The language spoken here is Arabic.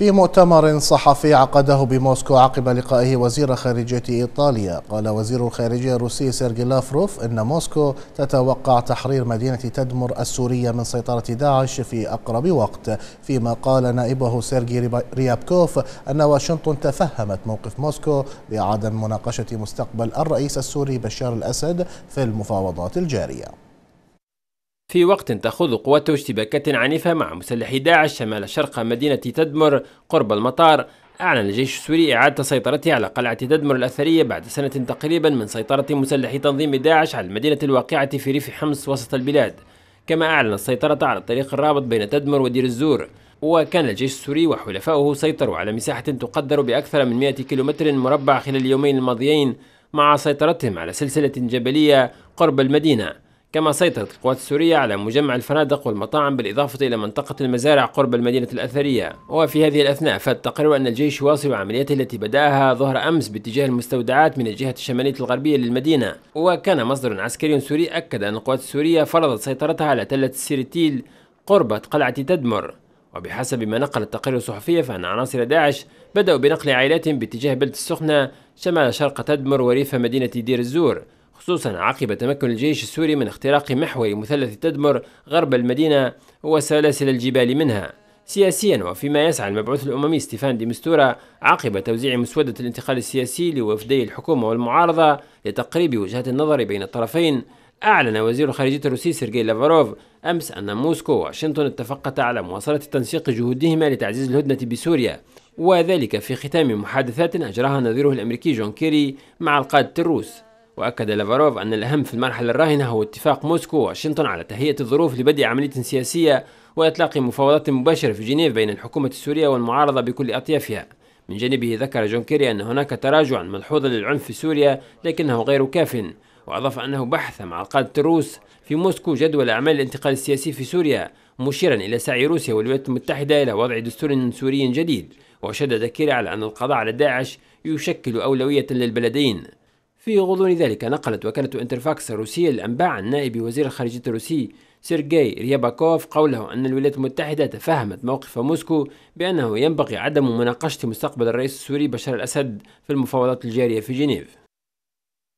في مؤتمر صحفي عقده بموسكو عقب لقائه وزير خارجية إيطاليا قال وزير الخارجية الروسي سيرجي لافروف إن موسكو تتوقع تحرير مدينة تدمر السورية من سيطرة داعش في أقرب وقت فيما قال نائبه سيرجي ريابكوف أن واشنطن تفهمت موقف موسكو بعدم مناقشة مستقبل الرئيس السوري بشار الأسد في المفاوضات الجارية في وقت تخوض قواته اشتباكات عنيفة مع مسلحي داعش شمال شرق مدينة تدمر قرب المطار أعلن الجيش السوري إعادة سيطرته على قلعة تدمر الأثرية بعد سنة تقريبا من سيطرة مسلحي تنظيم داعش على المدينة الواقعة في ريف حمص وسط البلاد كما أعلن السيطرة على الطريق الرابط بين تدمر ودير الزور وكان الجيش السوري وحلفائه سيطروا على مساحة تقدر بأكثر من 100 كيلومتر مربع خلال اليومين الماضيين مع سيطرتهم على سلسلة جبلية قرب المدينة كما سيطرت القوات السورية على مجمع الفنادق والمطاعم بالإضافة إلى منطقة المزارع قرب المدينة الأثرية وفي هذه الأثناء فالتقرير أن الجيش واصل عملياته التي بدأها ظهر أمس باتجاه المستودعات من الجهة الشمالية الغربية للمدينة وكان مصدر عسكري سوري أكد أن القوات السورية فرضت سيطرتها على تلة السيرتيل قرب قلعة تدمر وبحسب ما نقل التقرير الصحفي فإن عناصر داعش بدأوا بنقل عائلات باتجاه بلد السخنة شمال شرق تدمر وريف مدينة دير الزور خصوصا عقب تمكن الجيش السوري من اختراق محور مثلث تدمر غرب المدينة وسلاسل الجبال منها سياسيا وفيما يسعى المبعوث الأممي ستيفان دي مستورا عقب توزيع مسودة الانتقال السياسي لوفدي الحكومة والمعارضة لتقريب وجهات النظر بين الطرفين أعلن وزير الخارجية الروسي سيرجي لافاروف أمس أن موسكو وواشنطن اتفقتا على مواصلة تنسيق جهودهما لتعزيز الهدنة بسوريا وذلك في ختام محادثات أجراها نظيره الأمريكي جون كيري مع القادة الروس وأكد لافاروف أن الأهم في المرحلة الراهنة هو اتفاق موسكو وواشنطن على تهيئة الظروف لبدء عملية سياسية وإطلاق مفاوضات مباشرة في جنيف بين الحكومة السورية والمعارضة بكل أطيافها من جانبه ذكر جون كيري أن هناك تراجعا ملحوظا للعنف في سوريا لكنه غير كاف وأضاف أنه بحث مع القادة الروس في موسكو جدول أعمال الانتقال السياسي في سوريا مشيرا إلى سعي روسيا والولايات المتحدة إلى وضع دستور سوري جديد وشدد كيري على أن القضاء على داعش يشكل أولوية للبلدين في غضون ذلك نقلت وكالة انترفاكس الروسية الأنباء عن نائب وزير الخارجية الروسي سيرجي رياباكوف قوله أن الولايات المتحدة تفهمت موقف موسكو بأنه ينبغي عدم مناقشة مستقبل الرئيس السوري بشار الأسد في المفاوضات الجارية في جنيف